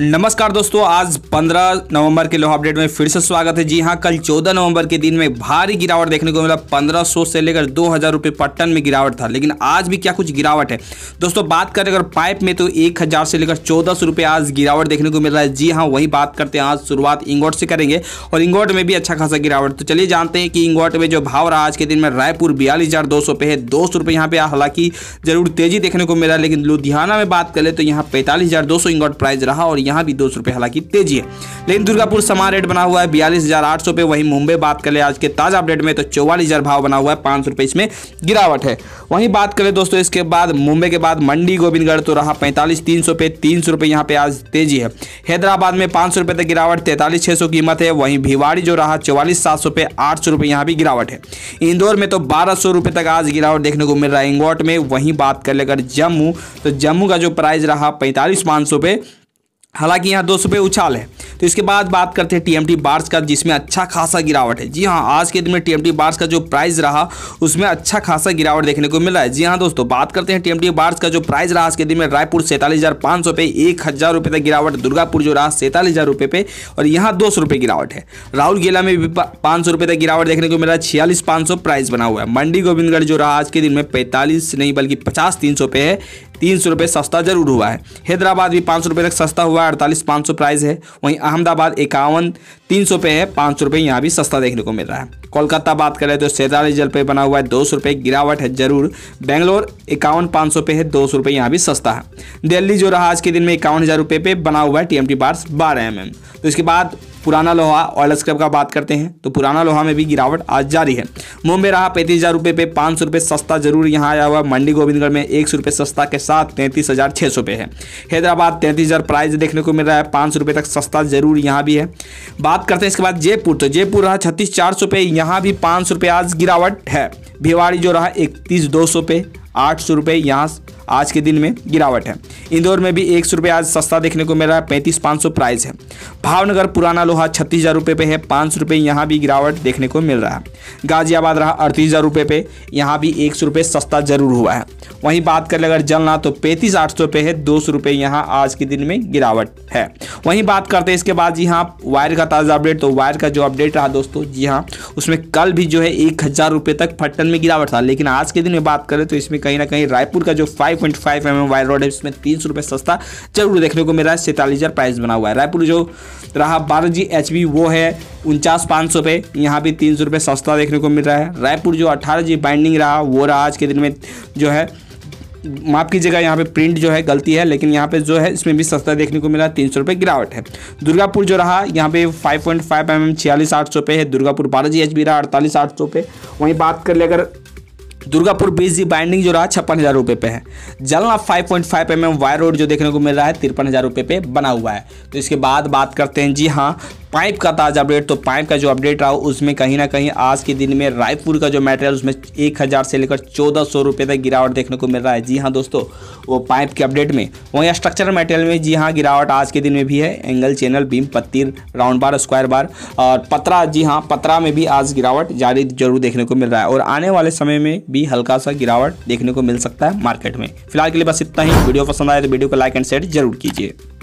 नमस्कार दोस्तों आज 15 नवंबर के लोहा अपडेट में फिर से स्वागत है जी हां कल 14 नवंबर के दिन में भारी गिरावट देखने को मिला 1500 से लेकर दो हज़ार रुपये पर टन में गिरावट था लेकिन आज भी क्या कुछ गिरावट है दोस्तों बात करें अगर पाइप में तो 1000 से लेकर चौदह सौ आज गिरावट देखने को मिल रहा है जी हाँ वही बात करते हैं आज शुरुआत इंगोट से करेंगे और इंगोट में भी अच्छा खासा गिरावट तो चलिए जानते हैं कि इंगोट में जो भाव रहा आज के दिन में रायपुर बयालीस हज़ार दो सौ पे है दो सौ रुपये यहाँ पे हालांकि जरूर तेजी देखने को मिला लेकिन लुधियाना में बात करें तो यहाँ पैंतालीस हज़ार दो सौ इंगोट प्राइस रहा और यहाँ भी दो सौ रुपये हालांकि तेजी है लेकिन दुर्गापुर समान रेट बना हुआ है बयालीस हजार आठ सौ पे वहीं मुंबई बात करें आज के ताज़ा अपडेट में तो चौवालीस हजार भाव बना हुआ है पाँच सौ रुपये इसमें गिरावट है वहीं बात करें दोस्तों इसके बाद मुंबई के बाद मंडी गोविंदगढ़ तो रहा पैंतालीस तीन सौ पे तीन सौ रुपये यहाँ पे आज तेजी है हैदराबाद में पाँच सौ रुपये तक गिरावट तैंतालीस छः सौ कीमत है वहीं भिवाड़ी जो रहा चौवालीस सात सौ पे आठ सौ रुपये यहाँ भी गिरावट है इंदौर में तो बारह सौ रुपये तक आज गिरावट देखने को मिल रहा है इंगोट में वहीं बात कर लेकर जम्मू तो जम्मू का जो प्राइस रहा पैंतालीस पाँच सौ पे हालांकि यहाँ दो सौ रुपये उछाल है तो इसके बाद बात करते हैं टीएमटी बार्स का जिसमें अच्छा खासा गिरावट है जी हाँ आज के दिन में टीएमटी बार्स का जो प्राइस रहा उसमें अच्छा खासा गिरावट देखने को मिला है जी हाँ दोस्तों बात करते हैं टीएमटी बार्स का जो प्राइस रहा आज के दिन में रायपुर सैंतालीस हज़ार पाँच सौ पे एक हज़ार रुपये तक गिरावट दुर्गापुर जो रहा सैंतालीस हज़ार रुपये पे और यहाँ दो सौ रुपये गिरावट है राहुल गेला में भी पाँच सौ रुपये तक गिरावट देखने को मिला छियालीस पाँच सौ प्राइस बना हुआ है मंडी गोविंदगढ़ जो रहा आज के दिन में पैंतालीस नहीं बल्कि पचास तीन सौ पे है तीन सौ रुपये सस्ता जरूर हुआ है हैदराबाद भी पाँच सौ रुपये तक सस्ता हुआ है अड़तालीस पाँच सौ प्राइस है वहीं अहमदाबाद इक्यावन तीन सौ पे है पाँच सौ रुपये यहाँ भी सस्ता देखने को मिल रहा है कोलकाता बात करें तो सैंतालीस जल पे बना हुआ है दो सौ रुपये गिरावट है जरूर बेंगलोर इक्यावन पाँच सौ पे है दो सौ रुपये यहाँ भी सस्ता है दिल्ली जो रहा आज के दिन में इक्यावन हज़ार रुपये पे बना हुआ है टी एम टी बार्स बारह एम एम तो इसके बाद पुराना लोहा ऑयल स्क्रब का बात करते हैं तो पुराना लोहा में भी गिरावट आज जारी है मुंबई रहा पैंतीस हज़ार रुपये पे पाँच सौ रुपये सस्ता जरूर यहाँ आया हुआ मंडी गोविंदगढ़ में एक सौ रुपये सस्ता के साथ तैंतीस हज़ार छः सौ पे है हैदराबाद तैंतीस हज़ार प्राइस देखने को मिल रहा है पाँच सौ रुपये तक सस्ता जरूर यहाँ भी है बात करते हैं इसके बाद जयपुर तो जयपुर रहा छत्तीस चार सौ पे यहाँ भी पाँच सौ रुपये आज गिरावट है भिवाड़ी जो रहा इकतीस दो सौ पे आठ सौ रुपये यहाँ आज के दिन में गिरावट है इंदौर में भी एक सौ रुपये आज सस्ता देखने को मिल रहा है पैंतीस पाँच सौ प्राइस है भावनगर पुराना लोहा छत्तीस हज़ार रुपये पे है पाँच सौ रुपये यहाँ भी गिरावट देखने को मिल रहा है गाजियाबाद रहा अड़तीस हज़ार रुपये पे यहाँ भी एक सौ रुपये सस्ता जरूर हुआ है वहीं बात कर अगर जलना तो पैंतीस आठ सौ पे है दो सौ रुपये यहाँ आज के दिन में गिरावट है वहीं बात करते हैं इसके बाद जी हाँ वायर का ताज़ा अपडेट तो वायर का जो अपडेट रहा दोस्तों जी हाँ उसमें कल भी जो है एक हज़ार रुपये तक फटन में गिरावट था लेकिन आज के दिन में बात करें तो इसमें कहीं ना कहीं रायपुर का जो five five M M wire rod है इसमें तीन सौ रुपये सस्ता जरूर देखने को मिला है सैंतालीस हज़ार प्राइस बना हुआ है रायपुर जो रहा बारह जी एच बी वो है उनचास पाँच सौ पे यहाँ भी तीन सौ रुपये सस्ता देखने को मिल रहा है रायपुर जो अट्ठारह जी बाइंडिंग रहा वो रहा आज के दिन में जो है माप की जगह यहाँ पे प्रिंट जो है गलती है लेकिन यहाँ पे जो है इसमें भी सस्ता देखने को मिला तीन सौ रुपये गिरावट है दुर्गापुर जो रहा यहाँ पे five point five M M छियालीस आठ सौ पे है दुर्गापुर बारह जी एच बी रहा अड़तालीस आठ सौ पे वहीं बात कर ले अगर दुर्गापुर बीस जी बाइंडिंग जो रहा छप्पन हज़ार रुपये पे है Jalna five point five M M wire rod जो देखने को मिल रहा है तिरपन हज़ार रुपये पे बना हुआ है तो इसके बाद बात करते हैं जी हाँ पाइप का ताज़ा अपडेट तो पाइप का जो अपडेट रहा उसमें कहीं ना कहीं आज के दिन में रायपुर का जो मटेरियल उसमें एक हज़ार से लेकर चौदह सौ रुपये तक गिरावट देखने को मिल रहा है जी हाँ दोस्तों वो पाइप के अपडेट में वहीं स्ट्रक्चर मटेरियल में जी हाँ गिरावट आज के दिन में भी है एंगल चैनल बीम पत्ती राउंड बार स्क्वायर बार और पतरा जी हाँ पत्रा में भी आज गिरावट जारी जरूर देखने को मिल रहा है और आने वाले समय में भी भी हल्का सा गिरावट देखने को मिल सकता है मार्केट में फिलहाल के लिए बस इतना ही वीडियो पसंद आए तो वीडियो को लाइक एंड शेयर जरूर कीजिए